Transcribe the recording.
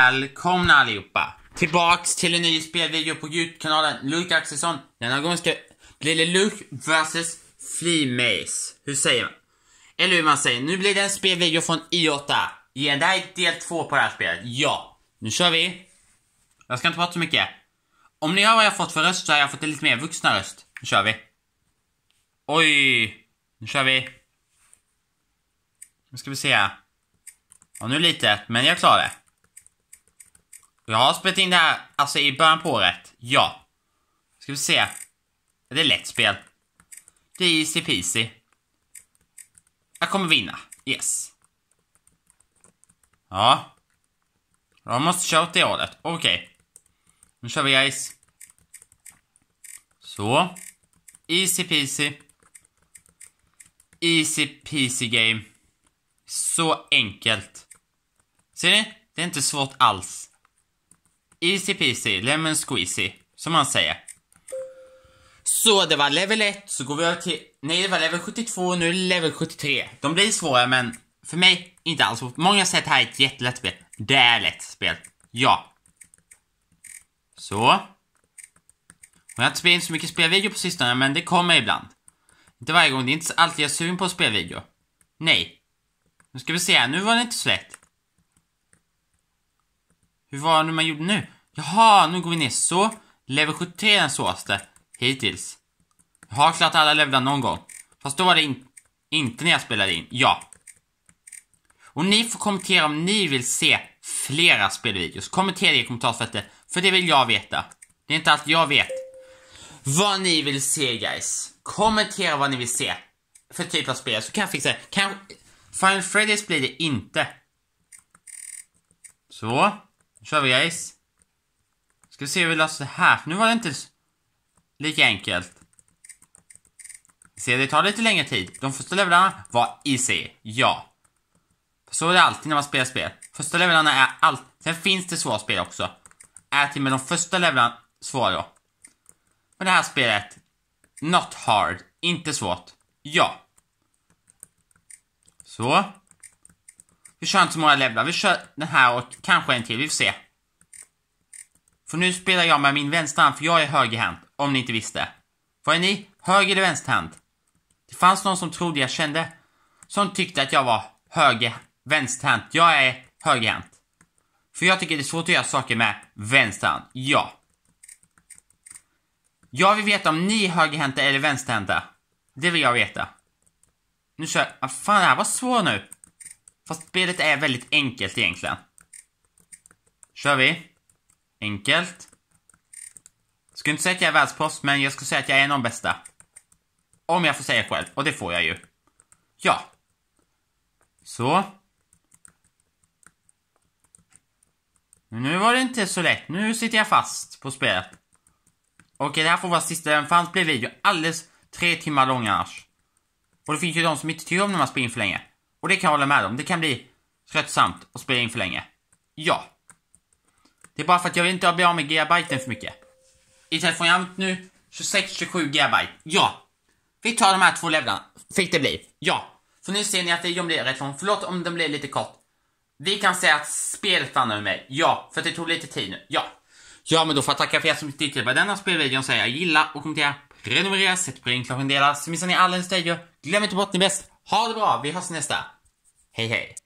Välkomna allihopa! Tillbaks till en ny spelvideo på Youtube-kanalen Luke Axelsson. Denna gång ska blir det Luke vs Fleemace. Hur säger man? Eller hur man säger. Nu blir det en spelvideo från I8. Igen, det här är del två på det här spelet. Ja. Nu kör vi. Jag ska inte prata så mycket. Om ni hör vad jag fått för röst så har jag fått en lite mer vuxna röst. Nu kör vi. Oj. Nu kör vi. Nu ska vi se. Ja, nu lite, men jag klarar det. Jag har spelat in det här, alltså i början på året. Ja. Ska vi se. Det är lätt spel. Det är easy peasy. Jag kommer vinna. Yes. Ja. Jag måste köra åt det hållet. Okej. Okay. Nu kör vi guys. Så. Easy peasy. Easy peasy game. Så enkelt. Ser ni? Det är inte svårt alls. Easy peasy, lemon squeezy. Som man säger. Så det var level 1, så går vi över till... Nej, det var level 72 och nu är det level 73. De blir svåra, men för mig inte alls svårt. Många säger att det här är ett jättelätt spel. Det är lätt spel. Ja. Så. Och jag har inte spelat in så mycket spelvideo på sistone, men det kommer ibland. Inte varje gång, det är inte alltid jag är sugen på spelvideo. Nej. Nu ska vi se här, nu var det inte så lätt. Hur var det man gjorde nu? Jaha, nu går vi ner så. Level 73 är den svåraste Hittills. Jag har klart alla levlar någon gång. Fast då var det in inte när jag spelade in. Ja. Och ni får kommentera om ni vill se flera spelvideos. Kommentera i kommentarsfältet, för det vill jag veta. Det är inte allt jag vet. Vad ni vill se guys. Kommentera vad ni vill se. För typ av spel, så kan jag fixa det. Final Freddy's blir det inte. Så. Nu kör vi guys. Ska vi se hur vi löser det här, för nu var det inte lika enkelt. Se, det tar lite längre tid. De första levelarna var easy, ja. Så är det alltid när man spelar spel. Första levelarna är allt. Sen finns det svåra spel också. Är till och med de första levelarna svåra. Men det här spelet, not hard, inte svårt. Ja. Så. Vi kör inte så många levlar. Vi kör den här och kanske en till. Vi får se. För nu spelar jag med min vänsterhand för jag är högerhänt. Om ni inte visste. Vad är ni? Höger eller vänsterhänt? Det fanns någon som trodde jag kände. Som tyckte att jag var höger, vänsterhänt. Jag är högerhänt. För jag tycker det är svårt att göra saker med vänsterhand. Ja. Jag vill veta om ni är högerhänta eller vänsterhänta. Det vill jag veta. Nu kör jag. Ah, fan, det här var svårt nu. Fast spelet är väldigt enkelt egentligen. Kör vi. Enkelt. ska inte säga att jag är världsproffs, men jag ska säga att jag är en av de bästa. Om jag får säga själv, och det får jag ju. Ja. Så. Nu var det inte så lätt, nu sitter jag fast på spelet. Okej, det här får vara sista, för annars blir video alldeles tre timmar lång annars. Och det finns ju de som inte tycker om när man springer för länge. Och det kan jag hålla med om. Det kan bli tröttsamt att spela in för länge. Ja. Det är bara för att jag vill inte bli av med gigabyten för mycket. I telefonprogrammet nu, 26-27 gigabyte. Ja. Vi tar de här två levlarna. Fick det bli. Ja. För nu ser ni att videon blir rätt lång. Förlåt om den blir lite kort. Vi kan säga att spelet stannar med mig. Ja, för det tog lite tid nu. Ja. Ja, men då får jag tacka för er som tittat på denna spelvideon säga gilla och kommentera, prenumerera, sätt på ringklockan, dela så missar ni alla ens Glöm inte bort ni bäst. Ha det bra, vi hörs nästa. Hej hej.